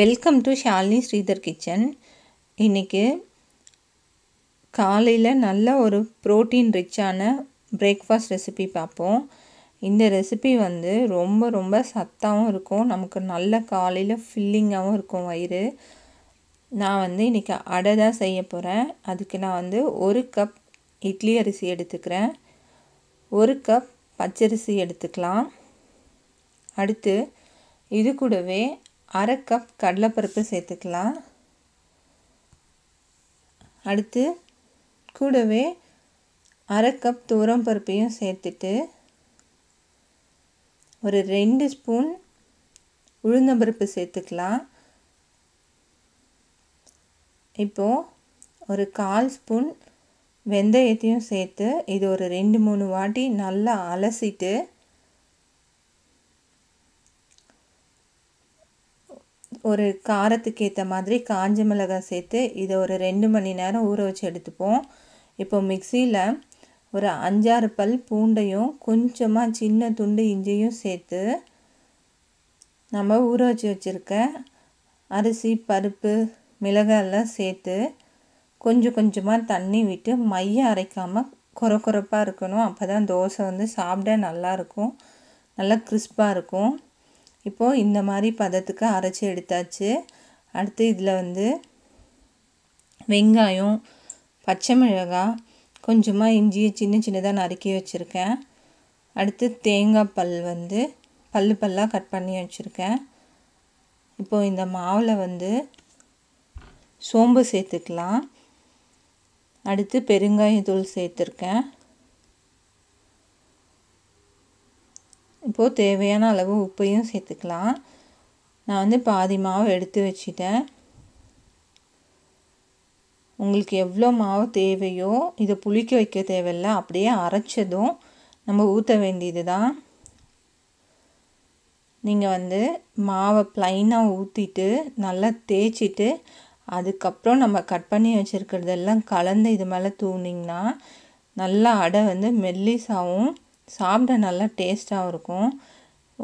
welcome to Shalini Sridhar kitchen இன்றைக்கி காலையில் நல்ல ஒரு ப்ரோட்டீன் ரிச்சான பிரேக்ஃபாஸ்ட் ரெசிபி பார்ப்போம் இந்த ரெசிபி வந்து ரொம்ப ரொம்ப சத்தாகவும் இருக்கும் நமக்கு நல்ல காலையில் ஃபில்லிங்காகவும் இருக்கும் வயிறு நான் வந்து இன்றைக்கி அடை தான் செய்ய போகிறேன் அதுக்கு நான் வந்து ஒரு கப் இட்லி அரிசி எடுத்துக்கிறேன் ஒரு கப் பச்சரிசி எடுத்துக்கலாம் அடுத்து இது கூடவே அரை கப் கடலைப்பருப்பு சேர்த்துக்கலாம் அடுத்து கூடவே அரை கப் தூரம் பருப்பையும் சேர்த்துட்டு ஒரு ரெண்டு ஸ்பூன் உளுந்தம்பருப்பு சேர்த்துக்கலாம் இப்போது ஒரு கால் ஸ்பூன் வெந்தயத்தையும் சேர்த்து இது ஒரு ரெண்டு மூணு வாட்டி நல்லா அலசிட்டு ஒரு காரத்துக்கு ஏற்ற மாதிரி காஞ்ச மிளகாய் சேர்த்து இதை ஒரு ரெண்டு மணி நேரம் ஊற வச்சு எடுத்துப்போம் இப்போ மிக்சியில் ஒரு அஞ்சாறு பல் பூண்டையும் கொஞ்சமாக சின்ன துண்டு இஞ்சியும் சேர்த்து நம்ம ஊற வச்சு வச்சுருக்க அரிசி பருப்பு மிளகாயெல்லாம் சேர்த்து கொஞ்சம் கொஞ்சமாக தண்ணி விட்டு மையம் அரைக்காமல் குறை குறைப்பாக இருக்கணும் அப்போ தான் தோசை வந்து சாப்பிட நல்லாயிருக்கும் நல்லா கிறிஸ்பாக இருக்கும் இப்போது இந்த மாதிரி பதத்துக்கு அரைச்சி எடுத்தாச்சு அடுத்து இதில் வந்து வெங்காயம் பச்சை மிளகாய் கொஞ்சமாக இஞ்சியை சின்ன சின்னதாக நறுக்கி வச்சுருக்கேன் அடுத்து தேங்காய் பல் வந்து பல் பல்லாக கட் பண்ணி வச்சுருக்கேன் இப்போது இந்த மாவில் வந்து சோம்பு சேர்த்துக்கலாம் அடுத்து பெருங்காயத்தூள் சேர்த்துருக்கேன் இப்போது தேவையான அளவு உப்பையும் சேர்த்துக்கலாம் நான் வந்து பாதி மாவு எடுத்து வச்சிட்டேன் உங்களுக்கு எவ்வளோ மாவு தேவையோ இதை புளிக்க வைக்க தேவையில்ல அப்படியே அரைச்சதும் நம்ம ஊற்ற வேண்டியது தான் நீங்கள் வந்து மாவை ப்ளைனாக ஊற்றிட்டு நல்லா தேய்ச்சிட்டு அதுக்கப்புறம் நம்ம கட் பண்ணி வச்சுருக்கிறதெல்லாம் கலந்து இது மேலே தூணிங்கன்னா நல்லா அடை வந்து மெல்லிசாகவும் சாப்பிட நல்லா டேஸ்ட்டாகவும் இருக்கும்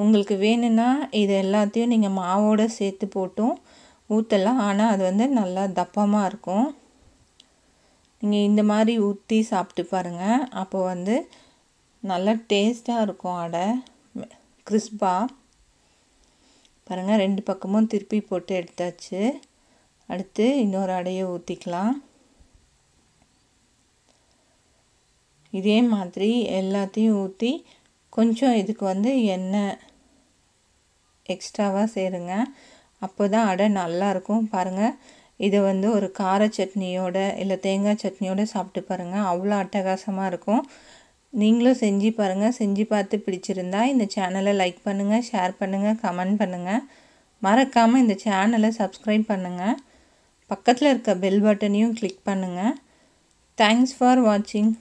உங்களுக்கு வேணும்னா இது எல்லாத்தையும் நீங்கள் மாவோடு சேர்த்து போட்டும் ஊற்றலாம் ஆனால் அது வந்து நல்லா தப்பமாக இருக்கும் நீங்கள் இந்த மாதிரி ஊற்றி சாப்பிட்டு பாருங்கள் அப்போ வந்து நல்லா டேஸ்ட்டாக இருக்கும் அடை கிறிஸ்பாக பாருங்கள் ரெண்டு பக்கமும் திருப்பி போட்டு எடுத்தாச்சு அடுத்து இன்னொரு அடையை ஊற்றிக்கலாம் இதே மாதிரி எல்லாத்தையும் ஊற்றி கொஞ்சம் இதுக்கு வந்து எண்ணெய் எக்ஸ்ட்ராவாக சேருங்க அப்போ தான் அடை நல்லாயிருக்கும் பாருங்கள் இதை வந்து ஒரு கார சட்னியோட இல்லை தேங்காய் சட்னியோட சாப்பிட்டு பாருங்கள் அவ்வளோ அட்டகாசமாக இருக்கும் நீங்களும் செஞ்சு பாருங்கள் செஞ்சு பார்த்து பிடிச்சிருந்தா இந்த சேனலை லைக் பண்ணுங்கள் ஷேர் பண்ணுங்கள் கமெண்ட் பண்ணுங்கள் மறக்காமல் இந்த சேனலை சப்ஸ்கிரைப் பண்ணுங்கள் பக்கத்தில் இருக்க பெல் பட்டனையும் கிளிக் பண்ணுங்கள் தேங்க்ஸ் ஃபார் வாட்சிங்